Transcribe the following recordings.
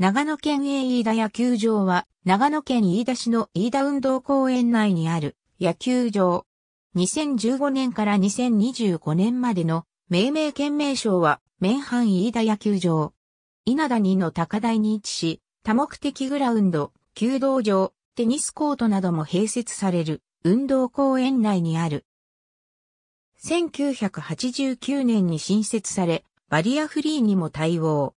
長野県営飯田野球場は、長野県飯田市の飯田運動公園内にある野球場。2015年から2025年までの命名県名称は、麺藩飯田野球場。稲田2の高台に位置し、多目的グラウンド、弓道場、テニスコートなども併設される運動公園内にある。1989年に新設され、バリアフリーにも対応。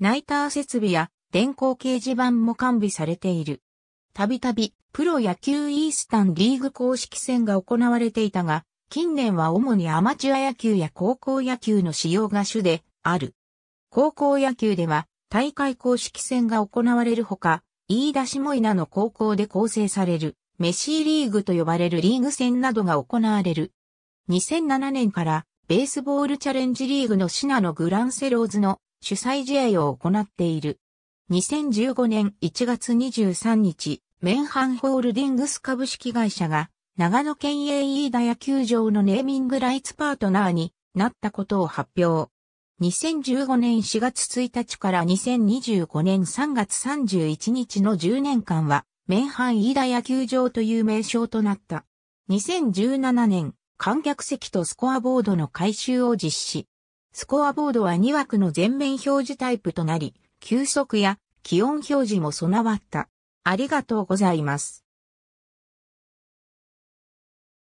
ナイター設備や電光掲示板も完備されている。たびたび、プロ野球イースタンリーグ公式戦が行われていたが、近年は主にアマチュア野球や高校野球の使用が主である。高校野球では大会公式戦が行われるほか、飯田下稲の高校で構成される、メシーリーグと呼ばれるリーグ戦などが行われる。2007年から、ベースボールチャレンジリーグのシナのグランセローズの主催試合を行っている。2015年1月23日、メンハンホールディングス株式会社が、長野県営飯田野球場のネーミングライツパートナーになったことを発表。2015年4月1日から2025年3月31日の10年間は、メンハン飯田野球場という名称となった。2017年、観客席とスコアボードの改修を実施。スコアボードは2枠の全面表示タイプとなり、休息や気温表示も備わった。ありがとうございます。